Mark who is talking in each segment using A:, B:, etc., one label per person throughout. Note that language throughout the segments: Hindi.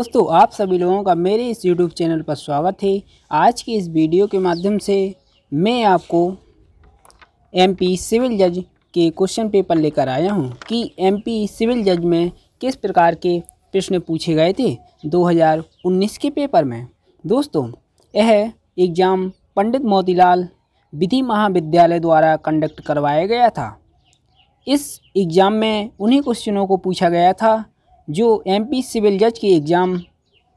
A: दोस्तों आप सभी लोगों का मेरे इस यूट्यूब चैनल पर स्वागत है आज की इस वीडियो के माध्यम से मैं आपको एमपी सिविल जज के क्वेश्चन पेपर लेकर आया हूं कि एमपी सिविल जज में किस प्रकार के प्रश्न पूछे गए थे 2019 के पेपर में दोस्तों यह एग्ज़ाम पंडित मोतीलाल विधि महाविद्यालय द्वारा कंडक्ट करवाया गया था इस एग्ज़ाम में उन्हीं क्वेश्चनों को पूछा गया था जो एमपी सिविल जज के एग्ज़ाम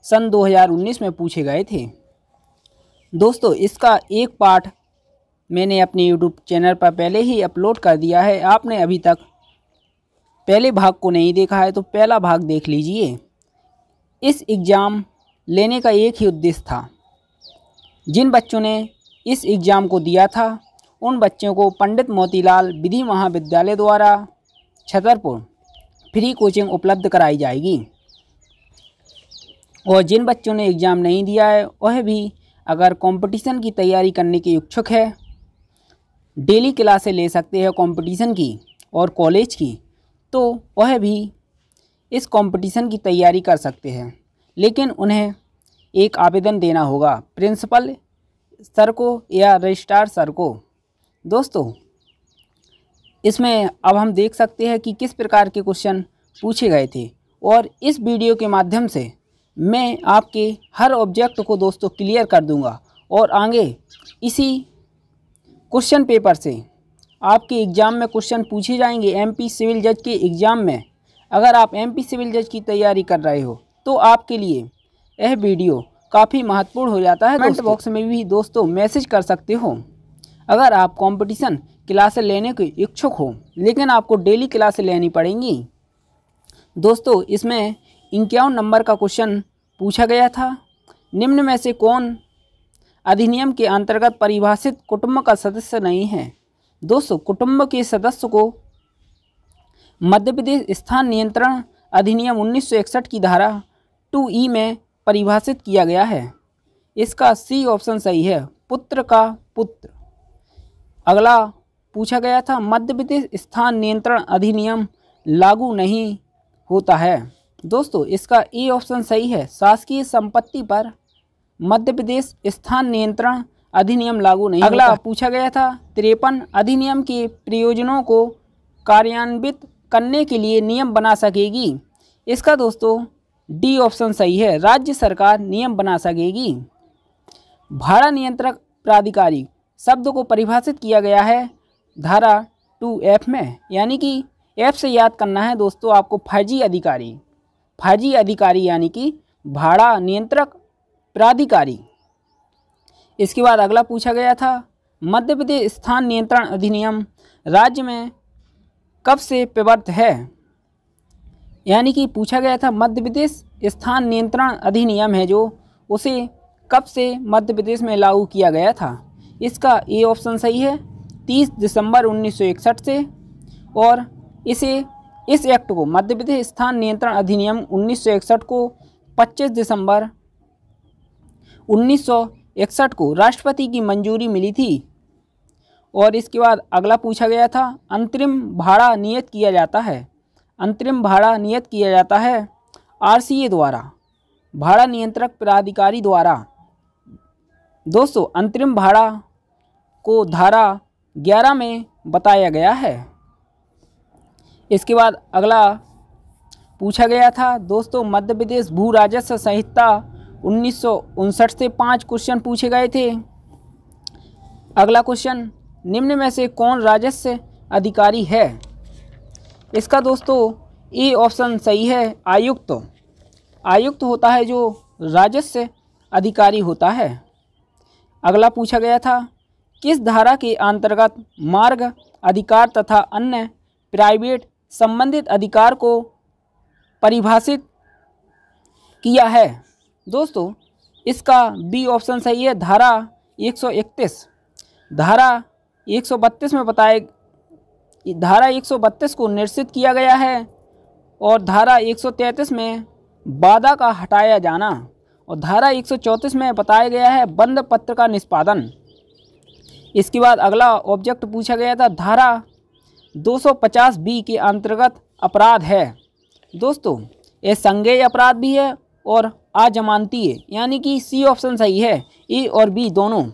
A: सन 2019 में पूछे गए थे दोस्तों इसका एक पार्ट मैंने अपने यूट्यूब चैनल पर पहले ही अपलोड कर दिया है आपने अभी तक पहले भाग को नहीं देखा है तो पहला भाग देख लीजिए इस एग्ज़ाम लेने का एक ही उद्देश्य था जिन बच्चों ने इस एग्ज़ाम को दिया था उन बच्चों को पंडित मोतीलाल विधि महाविद्यालय द्वारा छतरपुर फ्री कोचिंग उपलब्ध कराई जाएगी और जिन बच्चों ने एग्ज़ाम नहीं दिया है वह भी अगर कंपटीशन की तैयारी करने के इच्छुक है डेली क्लासें ले सकते हैं कंपटीशन की और कॉलेज की तो वह भी इस कंपटीशन की तैयारी कर सकते हैं लेकिन उन्हें एक आवेदन देना होगा प्रिंसिपल सर को या रजिस्ट्रार सर को दोस्तों इसमें अब हम देख सकते हैं कि किस प्रकार के क्वेश्चन पूछे गए थे और इस वीडियो के माध्यम से मैं आपके हर ऑब्जेक्ट को दोस्तों क्लियर कर दूंगा और आगे इसी क्वेश्चन पेपर से आपके एग्ज़ाम में क्वेश्चन पूछे जाएंगे एमपी सिविल जज के एग्ज़ाम में अगर आप एमपी सिविल जज की तैयारी कर रहे हो तो आपके लिए यह वीडियो काफ़ी महत्वपूर्ण हो जाता है कमेंट बॉक्स में भी दोस्तों मैसेज कर सकते हो अगर आप कंपटीशन क्लासें लेने के इच्छुक हो लेकिन आपको डेली क्लासें लेनी पड़ेंगी दोस्तों इसमें इक्यावन नंबर का क्वेश्चन पूछा गया था निम्न में से कौन अधिनियम के अंतर्गत परिभाषित कुटुंब का सदस्य नहीं है दोस्तों कुटुंब के सदस्य को मध्य प्रदेश स्थान नियंत्रण अधिनियम 1961 की धारा टू ई में परिभाषित किया गया है इसका सी ऑप्शन सही है पुत्र का पुत्र अगला पूछा गया था मध्य प्रदेश स्थान नियंत्रण अधिनियम लागू नहीं होता है दोस्तों इसका ए ऑप्शन सही है शासकीय संपत्ति पर मध्य प्रदेश स्थान नियंत्रण अधिनियम लागू नहीं अगला पूछा गया था तिरपन अधिनियम के प्रयोजनों को कार्यान्वित करने के लिए नियम बना सकेगी इसका दोस्तों डी ऑप्शन सही है राज्य सरकार नियम बना सकेगी भाड़ा नियंत्रक प्राधिकारी शब्द को परिभाषित किया गया है धारा टू एफ में यानी कि एफ से याद करना है दोस्तों आपको फर्जी अधिकारी फर्जी अधिकारी यानी कि भाड़ा नियंत्रक प्राधिकारी इसके बाद अगला पूछा गया था मध्य प्रदेश स्थान नियंत्रण अधिनियम राज्य में कब से प्रवर्त है यानी कि पूछा गया था मध्य प्रदेश स्थान नियंत्रण अधिनियम है जो उसे कब से मध्य प्रदेश में लागू किया गया था इसका ए ऑप्शन सही है 30 दिसंबर 1961 से और इसे इस एक्ट को मध्य प्रदेश स्थान नियंत्रण अधिनियम 1961 को 25 दिसंबर 1961 को राष्ट्रपति की मंजूरी मिली थी और इसके बाद अगला पूछा गया था अंतरिम भाड़ा नियत किया जाता है अंतरिम भाड़ा नियत किया जाता है आरसीए द्वारा भाड़ा नियंत्रक प्राधिकारी द्वारा दोस्तों अंतरिम भाड़ा को धारा ग्यारह में बताया गया है इसके बाद अगला पूछा गया था दोस्तों मध्य प्रदेश भू राजस्व संहिता उन्नीस से पाँच क्वेश्चन पूछे गए थे अगला क्वेश्चन निम्न में से कौन राजस्व अधिकारी है इसका दोस्तों ए ऑप्शन सही है आयुक्त आयुक्त होता है जो राजस्व अधिकारी होता है अगला पूछा गया था किस धारा के अंतर्गत मार्ग अधिकार तथा अन्य प्राइवेट संबंधित अधिकार को परिभाषित किया है दोस्तों इसका बी ऑप्शन सही है धारा 131 धारा 132 में बताए धारा 132 को निश्चित किया गया है और धारा 133 में बाधा का हटाया जाना और धारा 134 में बताया गया है बंद पत्र का निष्पादन इसके बाद अगला ऑब्जेक्ट पूछा गया था धारा 250 बी के अंतर्गत अपराध है दोस्तों ये संज्ञेय अपराध भी है और आजमानती है यानी कि सी ऑप्शन सही है ए और बी दोनों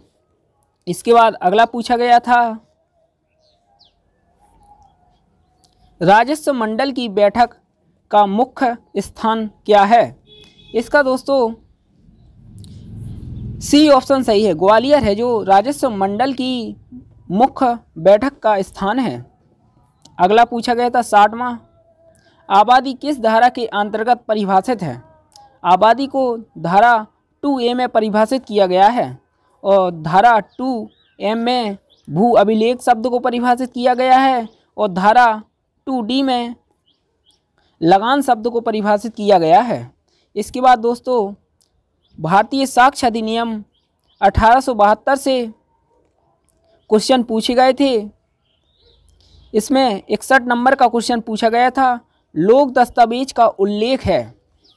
A: इसके बाद अगला पूछा गया था राजस्व मंडल की बैठक का मुख्य स्थान क्या है इसका दोस्तों सी ऑप्शन सही है ग्वालियर है जो राजस्व मंडल की मुख्य बैठक का स्थान है अगला पूछा गया था साठवा आबादी किस धारा के अंतर्गत परिभाषित है आबादी को धारा टू ए में परिभाषित किया गया है और धारा टू एम में भू अभिलेख शब्द को परिभाषित किया गया है और धारा टू डी में लगान शब्द को परिभाषित किया गया है इसके बाद दोस्तों भारतीय साक्ष्य अधिनियम अठारह से क्वेश्चन पूछे गए थे इसमें इकसठ नंबर का क्वेश्चन पूछा गया था लोक दस्तावेज का उल्लेख है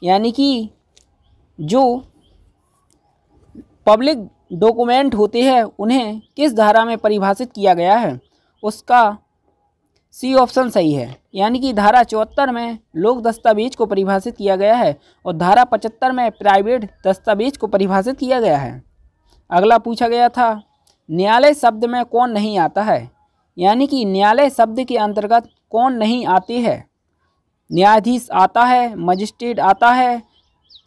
A: यानी कि जो पब्लिक डॉक्यूमेंट होते हैं उन्हें किस धारा में परिभाषित किया गया है उसका सी ऑप्शन सही है यानी कि धारा चौहत्तर में लोक दस्तावेज को परिभाषित किया गया है और धारा पचहत्तर में प्राइवेट दस्तावेज को परिभाषित किया गया है अगला पूछा गया था न्यायालय शब्द में कौन नहीं आता है यानी कि न्यायालय शब्द के अंतर्गत कौन नहीं आती है न्यायाधीश आता है मजिस्ट्रेट आता है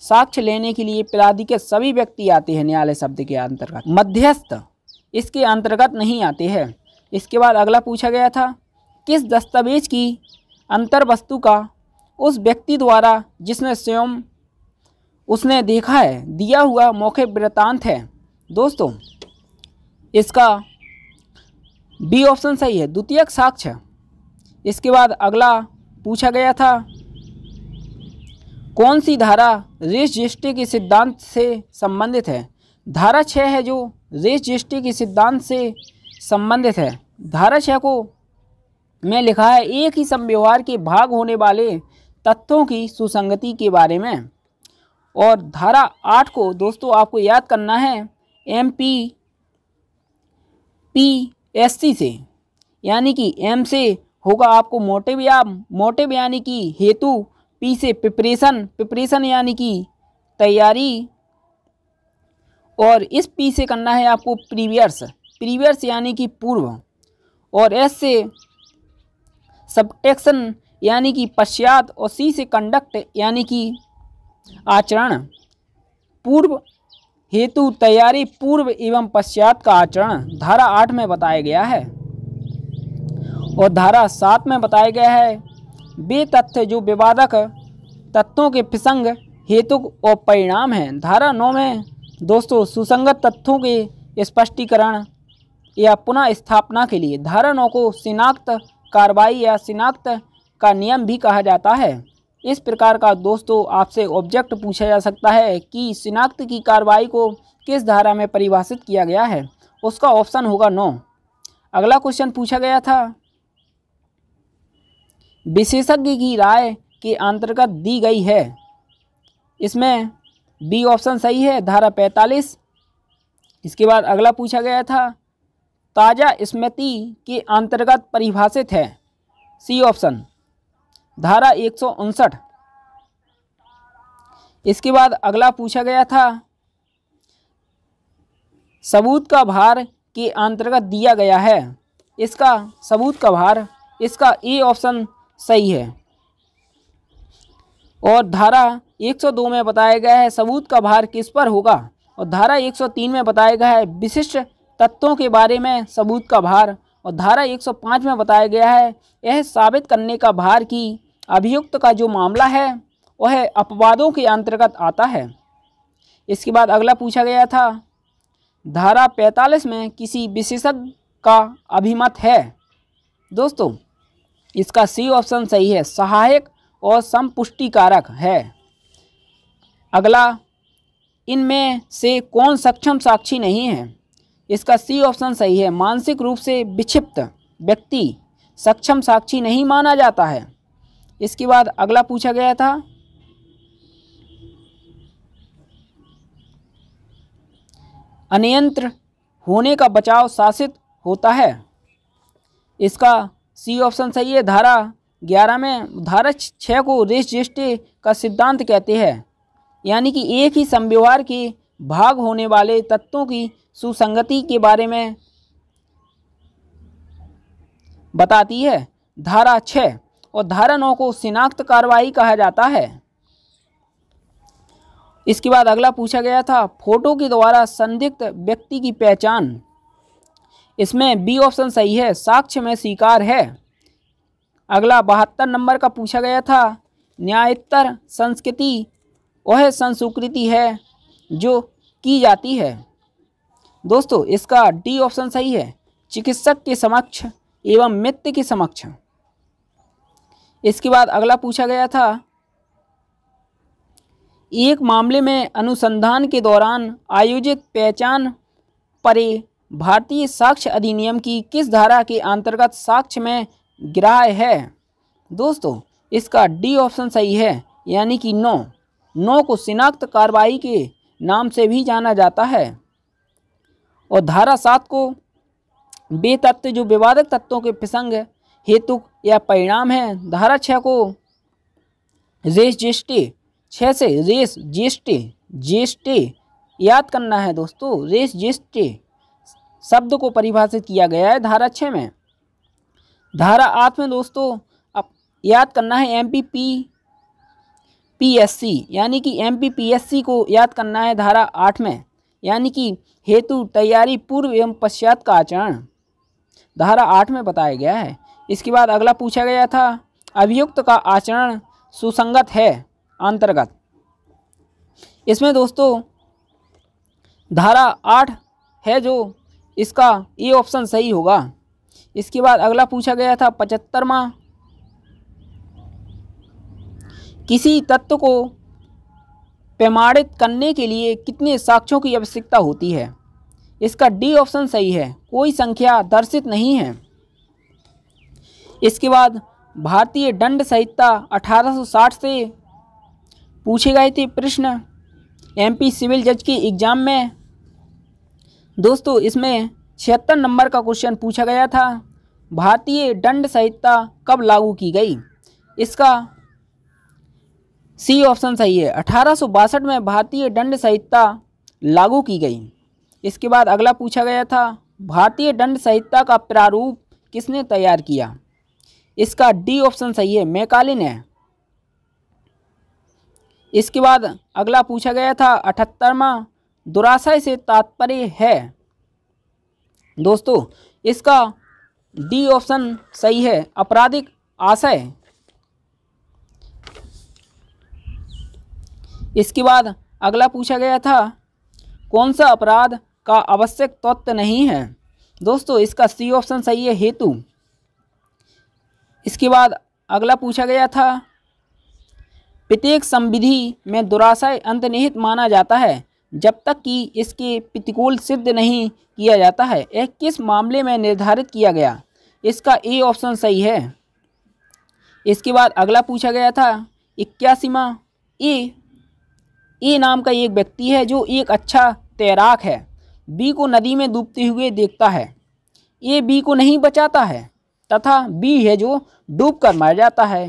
A: साक्ष्य लेने के लिए प्राधिकृत सभी व्यक्ति आते हैं न्यायालय शब्द के अंतर्गत मध्यस्थ इसके अंतर्गत नहीं आते हैं इसके बाद अगला पूछा गया था किस दस्तावेज की अंतर वस्तु का उस व्यक्ति द्वारा जिसने स्वयं उसने देखा है दिया हुआ मौके वृतांत है दोस्तों इसका बी ऑप्शन सही है द्वितीयक साक्ष्य इसके बाद अगला पूछा गया था कौन सी धारा रेस जिष्टि के सिद्धांत से संबंधित है धारा छः है जो रेस ज्येष्ठि के सिद्धांत से संबंधित है धारा छः को में लिखा है एक ही संव्यवहार के भाग होने वाले तत्वों की सुसंगति के बारे में और धारा आठ को दोस्तों आपको याद करना है M P P S C से यानी कि एम से होगा आपको मोटिव या मोटिव यानी कि हेतु पी से प्रिपरेशन प्रिपरेशन यानी कि तैयारी और इस पी से करना है आपको प्रीवियर्स प्रीवियर्स यानी कि पूर्व और एस से सबटेक्शन यानी कि पश्चात और सी से कंडक्ट यानी कि आचरण पूर्व हेतु तैयारी पूर्व एवं पश्चात का आचरण धारा आठ में बताया गया है और धारा सात में बताया गया है वे तथ्य जो विवादक तत्वों के प्रसंग हेतु और परिणाम हैं धारा नौ में दोस्तों सुसंगत तथ्यों के स्पष्टीकरण या पुनः स्थापना के लिए धारा नौ को शिनाख्त कार्रवाई या शिनाख्त का नियम भी कहा जाता है इस प्रकार का दोस्तों आपसे ऑब्जेक्ट पूछा जा सकता है कि शिनाख्त की कार्रवाई को किस धारा में परिभाषित किया गया है उसका ऑप्शन होगा नो अगला क्वेश्चन पूछा गया था विशेषज्ञ की राय के अंतर्गत दी गई है इसमें बी ऑप्शन सही है धारा पैंतालीस इसके बाद अगला पूछा गया था ताज़ा स्मृति के अंतर्गत परिभाषित है सी ऑप्शन धारा एक इसके बाद अगला पूछा गया था सबूत का भार के अंतर्गत दिया गया है इसका सबूत का भार इसका ए ऑप्शन सही है और धारा 102 में बताया गया है सबूत का भार किस पर होगा और धारा 103 में बताया गया है विशिष्ट तत्वों के बारे में सबूत का भार और धारा 105 में बताया गया है यह साबित करने का भार कि अभियुक्त का जो मामला है वह अपवादों के अंतर्गत आता है इसके बाद अगला पूछा गया था धारा 45 में किसी विशेषज्ञ का अभिमत है दोस्तों इसका सी ऑप्शन सही है सहायक और संपुष्टिकारक है अगला इनमें से कौन सक्षम साक्षी नहीं है इसका सी ऑप्शन सही है मानसिक रूप से विक्षिप्त व्यक्ति सक्षम साक्षी नहीं माना जाता है इसके बाद अगला पूछा गया था अनियंत्र होने का बचाव शासित होता है इसका सी ऑप्शन सही है धारा ग्यारह में धारा छः को रिश्ते का सिद्धांत कहते हैं यानी कि एक ही संव्यवहार की भाग होने वाले तत्वों की सुसंगति के बारे में बताती है धारा छः और धारा नौ को शिनाख्त कार्रवाई कहा जाता है इसके बाद अगला पूछा गया था फोटो के द्वारा संदिग्ध व्यक्ति की पहचान इसमें बी ऑप्शन सही है साक्ष्य में स्वीकार है अगला बहत्तर नंबर का पूछा गया था न्यायतर संस्कृति वह संस्कृति है जो की जाती है दोस्तों इसका डी ऑप्शन सही है चिकित्सक के समक्ष एवं मित्र के समक्ष इसके बाद अगला पूछा गया था एक मामले में अनुसंधान के दौरान आयोजित पहचान परे भारतीय साक्ष्य अधिनियम की किस धारा के अंतर्गत साक्ष्य में ग्राह है दोस्तों इसका डी ऑप्शन सही है यानी कि नौ नौ को शिनाख्त कार्रवाई के नाम से भी जाना जाता है और धारा सात को बेतत्व जो विवादक तत्वों के प्रसंग हेतु या परिणाम है धारा छः को रेस ज्येष्ठे छः से रेस ज्येष्ठे ज्येष्ठे याद करना है दोस्तों रेस ज्येष्ठे शब्द को परिभाषित किया गया है धारा छः में धारा आठ में दोस्तों अब याद करना है एम पी पी पीएससी यानी कि एमपीपीएससी को याद करना है धारा आठ में यानी कि हेतु तैयारी पूर्व एवं पश्चात का आचरण धारा आठ में बताया गया है इसके बाद अगला पूछा गया था अभियुक्त का आचरण सुसंगत है अंतर्गत इसमें दोस्तों धारा आठ है जो इसका ये ऑप्शन सही होगा इसके बाद अगला पूछा गया था पचहत्तरवा किसी तत्व को प्रमाणित करने के लिए कितने साक्ष्यों की आवश्यकता होती है इसका डी ऑप्शन सही है कोई संख्या दर्शित नहीं है इसके बाद भारतीय दंड संहिता 1860 से पूछे गए थे प्रश्न एमपी सिविल जज के एग्ज़ाम में दोस्तों इसमें छिहत्तर नंबर का क्वेश्चन पूछा गया था भारतीय दंड संहिता कब लागू की गई इसका सी ऑप्शन सही है अठारह में भारतीय दंड संहिता लागू की गई इसके बाद अगला पूछा गया था भारतीय दंड संहिता का प्रारूप किसने तैयार किया इसका डी ऑप्शन सही है मैकालीन ने इसके बाद अगला पूछा गया था अठहत्तरवा दुराशय से तात्पर्य है दोस्तों इसका डी ऑप्शन सही है आपराधिक आशय इसके बाद अगला पूछा गया था कौन सा अपराध का आवश्यक तत्व नहीं है दोस्तों इसका सी ऑप्शन सही है हेतु इसके बाद अगला पूछा गया था प्रत्येक संविधि में दुराशय अंतनिहित माना जाता है जब तक कि इसके प्रतिकूल सिद्ध नहीं किया जाता है यह किस मामले में निर्धारित किया गया इसका ए ऑप्शन सही है इसके बाद अगला पूछा गया था इक्यासीवा ए ए नाम का एक व्यक्ति है जो एक अच्छा तैराक है बी को नदी में डूबते हुए देखता है ए बी को नहीं बचाता है तथा बी है जो डूब कर मर जाता है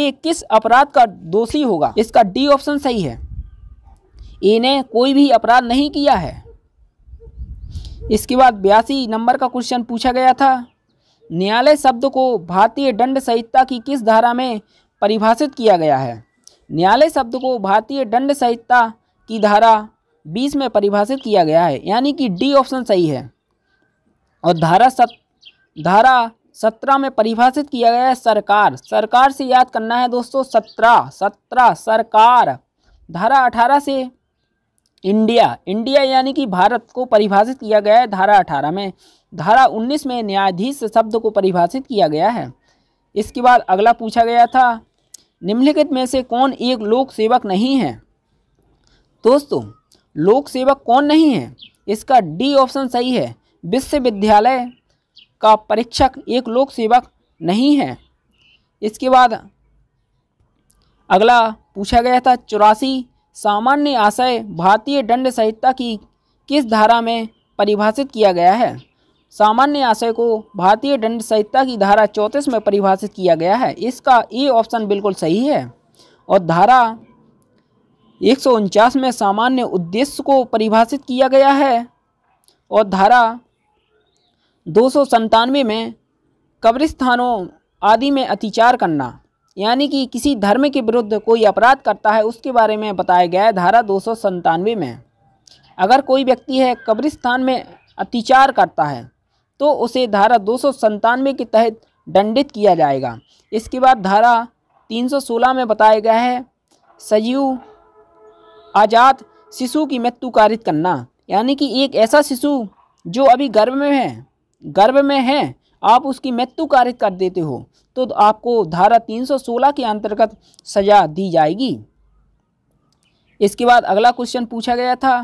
A: ए किस अपराध का दोषी होगा इसका डी ऑप्शन सही है ए ने कोई भी अपराध नहीं किया है इसके बाद बयासी नंबर का क्वेश्चन पूछा गया था न्यायालय शब्द को भारतीय दंड संहिता की किस धारा में परिभाषित किया गया है न्यायालय शब्द को भारतीय दंड संहिता की धारा बीस में परिभाषित किया गया है यानी कि डी ऑप्शन सही है और धारा सत धारा सत्रह में परिभाषित किया गया है सरकार सरकार से याद करना है दोस्तों सत्रह सत्रह सरकार धारा अठारह से इंडिया इंडिया यानी कि भारत को परिभाषित किया गया है धारा अठारह में धारा उन्नीस में न्यायाधीश शब्द को परिभाषित किया गया है इसके बाद अगला पूछा गया था निम्नलिखित में से कौन एक लोक सेवक नहीं है दोस्तों लोक सेवक कौन नहीं है इसका डी ऑप्शन सही है विश्वविद्यालय का परीक्षक एक लोक सेवक नहीं है इसके बाद अगला पूछा गया था चौरासी सामान्य आशय भारतीय दंड संहिता की किस धारा में परिभाषित किया गया है सामान्य आशय को भारतीय दंड संहिता की धारा चौंतीस में परिभाषित किया गया है इसका ए ऑप्शन बिल्कुल सही है और धारा एक में सामान्य उद्देश्य को परिभाषित किया गया है और धारा दो में कब्रिस्तानों आदि में अतिचार करना यानी कि किसी धर्म के विरुद्ध कोई अपराध करता है उसके बारे में बताया गया है धारा दो में अगर कोई व्यक्ति है कब्रिस्तान में अतिचार करता है तो उसे धारा दो के तहत दंडित किया जाएगा इसके बाद धारा 316 में बताया गया है सजीव आज़ाद शिशु की मृत्यु कारित करना यानी कि एक ऐसा शिशु जो अभी गर्भ में है गर्भ में है आप उसकी मृत्यु कारित कर देते हो तो आपको धारा 316 के अंतर्गत सजा दी जाएगी इसके बाद अगला क्वेश्चन पूछा गया था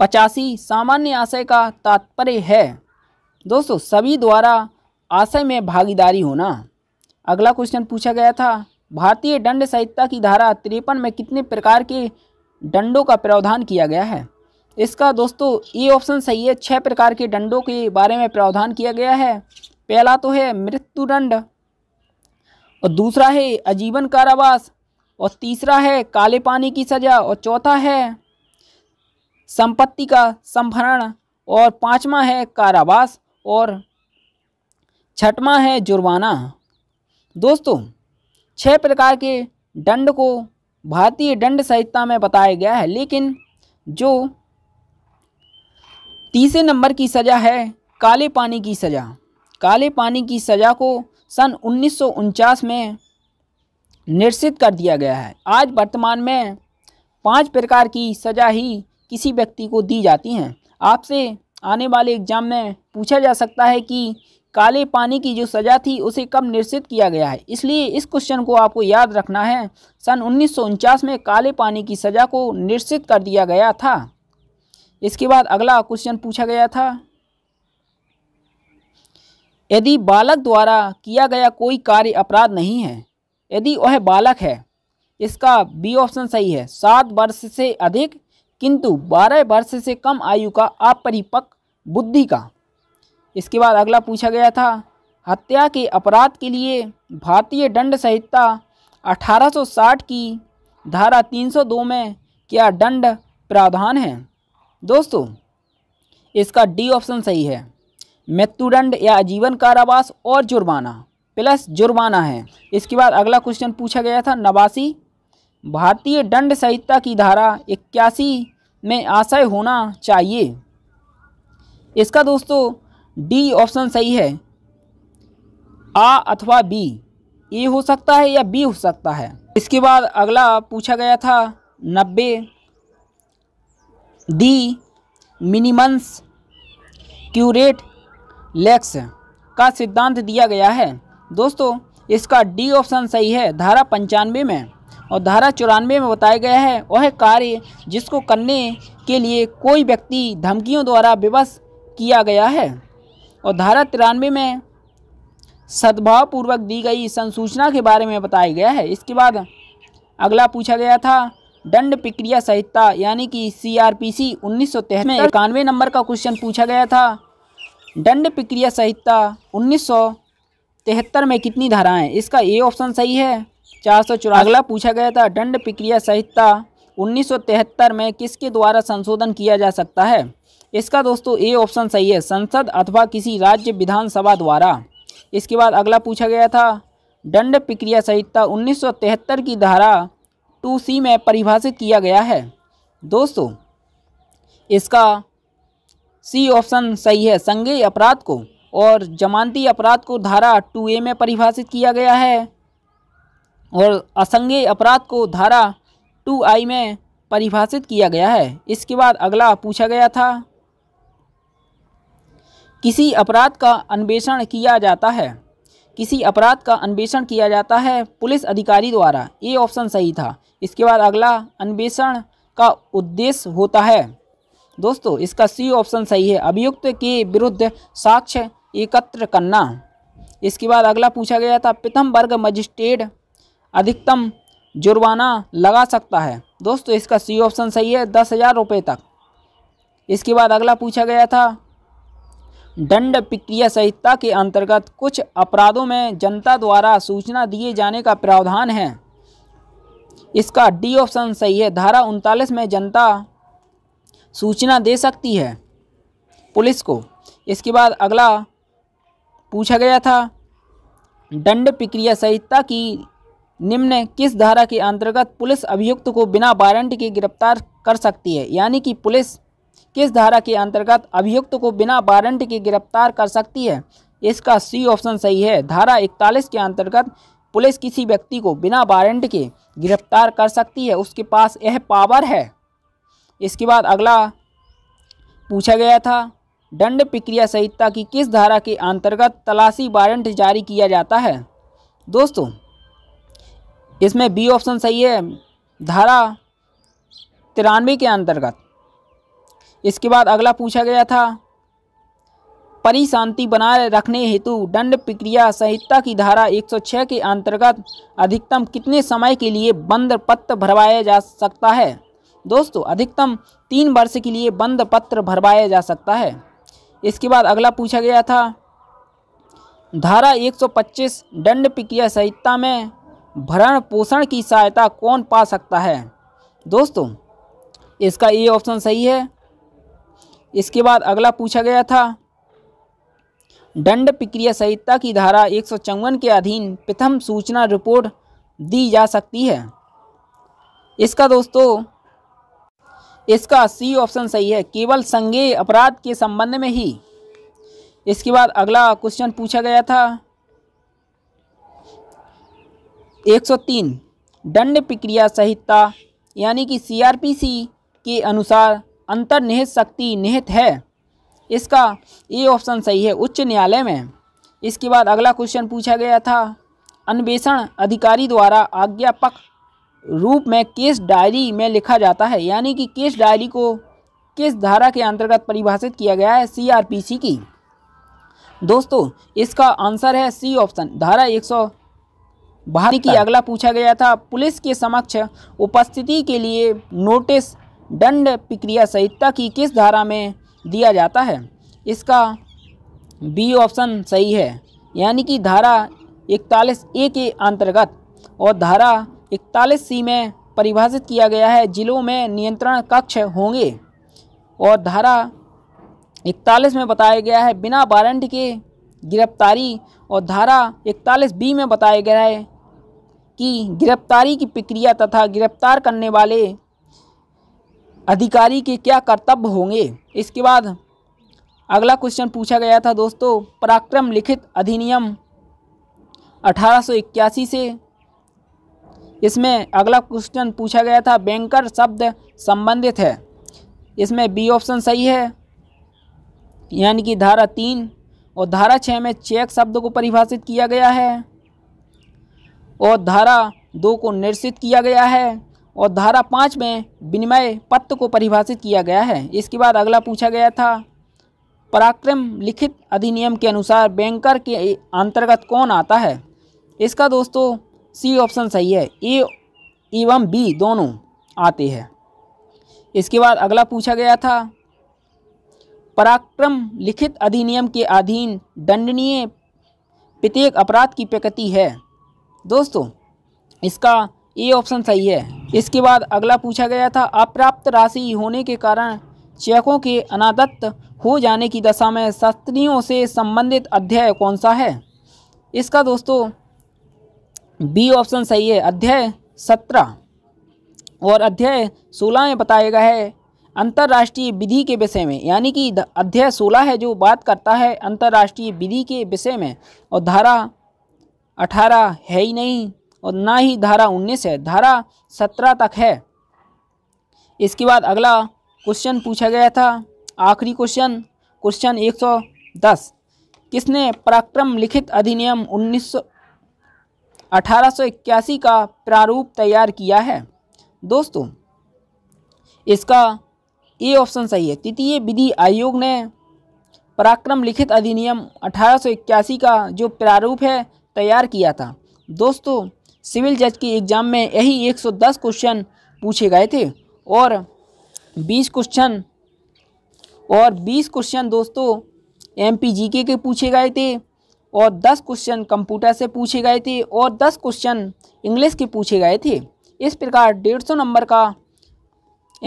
A: पचासी सामान्य आशय का तात्पर्य है दोस्तों सभी द्वारा आशय में भागीदारी होना अगला क्वेश्चन पूछा गया था भारतीय दंड संहिता की धारा तिरपन में कितने प्रकार के दंडों का प्रावधान किया गया है इसका दोस्तों ये ऑप्शन सही है छः प्रकार के दंडों के बारे में प्रावधान किया गया है पहला तो है मृत्युदंड और दूसरा है आजीवन कारावास और तीसरा है काले पानी की सज़ा और चौथा है संपत्ति का संभरण और पांचवा है कारावास और छठवा है जुर्माना दोस्तों छह प्रकार के दंड को भारतीय दंड संहिता में बताया गया है लेकिन जो तीसरे नंबर की सज़ा है काले पानी की सज़ा काले पानी की सज़ा को सन उन्नीस में निर्सित कर दिया गया है आज वर्तमान में पांच प्रकार की सज़ा ही किसी व्यक्ति को दी जाती हैं आपसे आने वाले एग्जाम में पूछा जा सकता है कि काले पानी की जो सज़ा थी उसे कब निश्चित किया गया है इसलिए इस क्वेश्चन को आपको याद रखना है सन उन्नीस में काले पानी की सज़ा को निश्चित कर दिया गया था इसके बाद अगला क्वेश्चन पूछा गया था यदि बालक द्वारा किया गया कोई कार्य अपराध नहीं है यदि वह बालक है इसका बी ऑप्शन सही है सात वर्ष से अधिक किंतु 12 वर्ष से कम आयु का अपरिपक्व बुद्धि का इसके बाद अगला पूछा गया था हत्या के अपराध के लिए भारतीय दंड संहिता 1860 की धारा 302 में क्या दंड प्रावधान है दोस्तों इसका डी ऑप्शन सही है मृत्युदंड या आजीवन कारावास और जुर्माना प्लस जुर्माना है इसके बाद अगला क्वेश्चन पूछा गया था नवासी भारतीय दंड संहिता की धारा इक्यासी में आशय होना चाहिए इसका दोस्तों डी ऑप्शन सही है आ अथवा बी ए हो सकता है या बी हो सकता है इसके बाद अगला पूछा गया था नब्बे डी मिनिमंस क्यूरेट लेक्स का सिद्धांत दिया गया है दोस्तों इसका डी ऑप्शन सही है धारा पंचानवे में और धारा चौरानवे में बताया गया है वह कार्य जिसको करने के लिए कोई व्यक्ति धमकियों द्वारा विवश किया गया है और धारा तिरानवे में सद्भावपूर्वक दी गई संसूचना के बारे में बताया गया है इसके बाद अगला पूछा गया था दंड प्रक्रिया संहिता यानी कि सी आर पी सी उन्नीस में इक्यानवे नंबर का क्वेश्चन पूछा गया था दंड प्रक्रिया संहिता उन्नीस में कितनी धाराएं इसका ए ऑप्शन सही है चार सौ अगला पूछा गया था दंड प्रक्रिया संहिता 1973 में किसके द्वारा संशोधन किया जा सकता है इसका दोस्तों ए ऑप्शन सही है संसद अथवा किसी राज्य विधानसभा द्वारा इसके बाद अगला पूछा गया था दंड प्रक्रिया संहिता 1973 की धारा टू सी में परिभाषित किया गया है दोस्तों इसका सी ऑप्शन सही है संज्ञेय अपराध को और जमानती अपराध को धारा टू ए में परिभाषित किया गया है और असंगे अपराध को धारा टू आई में परिभाषित किया गया है इसके बाद अगला पूछा गया था किसी अपराध का अन्वेषण किया जाता है किसी अपराध का अन्वेषण किया जाता है पुलिस अधिकारी द्वारा ये ऑप्शन सही था इसके बाद अगला अन्वेषण का उद्देश्य होता है दोस्तों इसका सी ऑप्शन सही है अभियुक्त के विरुद्ध साक्ष्य एकत्र करना इसके बाद अगला पूछा गया था प्रथम वर्ग मजिस्ट्रेट अधिकतम जुर्माना लगा सकता है दोस्तों इसका सी ऑप्शन सही है दस हज़ार रुपये तक इसके बाद अगला पूछा गया था दंड प्रक्रिया संहिता के अंतर्गत कुछ अपराधों में जनता द्वारा सूचना दिए जाने का प्रावधान है इसका डी ऑप्शन सही है धारा उनतालीस में जनता सूचना दे सकती है पुलिस को इसके बाद अगला पूछा गया था दंड प्रक्रिया संहिता की निम्न किस धारा के अंतर्गत पुलिस अभियुक्त को बिना वारंट के गिरफ्तार कर सकती है यानी कि पुलिस किस धारा के अंतर्गत अभियुक्त को बिना वारंट के गिरफ्तार कर सकती है इसका सी ऑप्शन सही है धारा इकतालीस के अंतर्गत पुलिस किसी व्यक्ति को बिना वारंट के गिरफ्तार कर सकती है उसके पास यह पावर है इसके बाद अगला पूछा गया था दंड प्रक्रिया संहिता की किस धारा के अंतर्गत तलाशी वारंट जारी किया जाता है दोस्तों इसमें बी ऑप्शन सही है धारा तिरानवे के अंतर्गत इसके बाद अगला पूछा गया था परिशांति बनाए रखने हेतु दंड प्रक्रिया संहिता की धारा 106 के अंतर्गत अधिकतम कितने समय के लिए बंद पत्र भरवाया जा सकता है दोस्तों अधिकतम तीन वर्ष के लिए बंद पत्र भरवाया जा सकता है इसके बाद अगला पूछा गया था धारा 125 दंड प्रक्रिया संहिता में भरण पोषण की सहायता कौन पा सकता है दोस्तों इसका ए ऑप्शन सही है इसके बाद अगला पूछा गया था दंड प्रक्रिया संहिता की धारा एक के अधीन प्रथम सूचना रिपोर्ट दी जा सकती है इसका दोस्तों इसका सी ऑप्शन सही है केवल संज्ञेय अपराध के संबंध में ही इसके बाद अगला क्वेश्चन पूछा गया था 103 दंड प्रक्रिया संहिता यानी कि सीआरपीसी के अनुसार अंतर्निहित शक्ति निहित है इसका ए ऑप्शन सही है उच्च न्यायालय में इसके बाद अगला क्वेश्चन पूछा गया था अन्वेषण अधिकारी द्वारा आज्ञापक रूप में केस डायरी में लिखा जाता है यानी कि केस डायरी को किस धारा के अंतर्गत परिभाषित किया गया है सीआरपीसी की दोस्तों इसका आंसर है सी ऑप्शन धारा एक सौ भारती की अगला पूछा गया था पुलिस के समक्ष उपस्थिति के लिए नोटिस दंड प्रक्रिया संहिता की किस धारा में दिया जाता है इसका बी ऑप्शन सही है यानी कि धारा इकतालीस ए के अंतर्गत और धारा इकतालीस सी में परिभाषित किया गया है जिलों में नियंत्रण कक्ष होंगे और धारा इकतालीस में बताया गया है बिना वारंट के गिरफ्तारी और धारा इकतालीस बी में बताया गया है की गिरफ्तारी की प्रक्रिया तथा गिरफ्तार करने वाले अधिकारी के क्या कर्तव्य होंगे इसके बाद अगला क्वेश्चन पूछा गया था दोस्तों पराक्रम लिखित अधिनियम 1881 से इसमें अगला क्वेश्चन पूछा गया था बैंकर शब्द संबंधित है इसमें बी ऑप्शन सही है यानी कि धारा तीन और धारा छः में चेक शब्द को परिभाषित किया गया है और धारा दो को निर्सित किया गया है और धारा पाँच में विनिमय पत्र को परिभाषित किया गया है इसके बाद अगला पूछा गया था पराक्रम लिखित अधिनियम के अनुसार बैंकर के अंतर्गत कौन आता है इसका दोस्तों सी ऑप्शन सही है ए एवं बी दोनों आते हैं इसके बाद अगला पूछा गया था पराक्रम लिखित अधिनियम के अधीन दंडनीय प्रत्येक अपराध की प्रकृति है दोस्तों इसका ए ऑप्शन सही है इसके बाद अगला पूछा गया था अप्राप्त राशि होने के कारण चेकों के अनादत्त हो जाने की दशा में शास्त्रियों से संबंधित अध्याय कौन सा है इसका दोस्तों बी ऑप्शन सही है अध्याय सत्रह और अध्याय सोलह में बताया गया है अंतर्राष्ट्रीय विधि के विषय में यानी कि अध्याय सोलह है जो बात करता है अंतर्राष्ट्रीय विधि के विषय में और धारा अठारह है ही नहीं और ना ही धारा उन्नीस है धारा सत्रह तक है इसके बाद अगला क्वेश्चन पूछा गया था आखिरी क्वेश्चन क्वेश्चन एक सौ दस किसने पराक्रम लिखित अधिनियम उन्नीस सौ अठारह सौ इक्यासी का प्रारूप तैयार किया है दोस्तों इसका ए ऑप्शन सही है तृतीय विधि आयोग ने पराक्रम लिखित अधिनियम अठारह सौ इक्यासी का जो प्रारूप है तैयार किया था दोस्तों सिविल जज की एग्ज़ाम में यही 110 क्वेश्चन पूछे गए थे और 20 क्वेश्चन और 20 क्वेश्चन दोस्तों एम पी के पूछे गए थे और 10 क्वेश्चन कंप्यूटर से पूछे गए थे और 10 क्वेश्चन इंग्लिश के पूछे गए थे इस प्रकार डेढ़ सौ नंबर का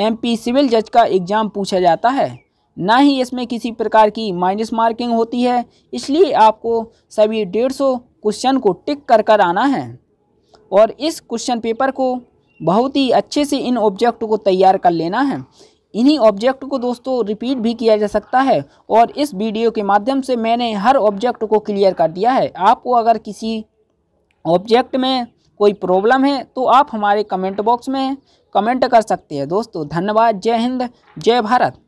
A: एमपी सिविल जज का एग्ज़ाम पूछा जाता है ना ही इसमें किसी प्रकार की माइनस मार्किंग होती है इसलिए आपको सभी डेढ़ सौ क्वेश्चन को टिक कर कर आना है और इस क्वेश्चन पेपर को बहुत ही अच्छे से इन ऑब्जेक्ट को तैयार कर लेना है इन्हीं ऑब्जेक्ट को दोस्तों रिपीट भी किया जा सकता है और इस वीडियो के माध्यम से मैंने हर ऑब्जेक्ट को क्लियर कर दिया है आपको अगर किसी ऑब्जेक्ट में कोई प्रॉब्लम है तो आप हमारे कमेंट बॉक्स में कमेंट कर सकते हैं दोस्तों धन्यवाद जय हिंद जय भारत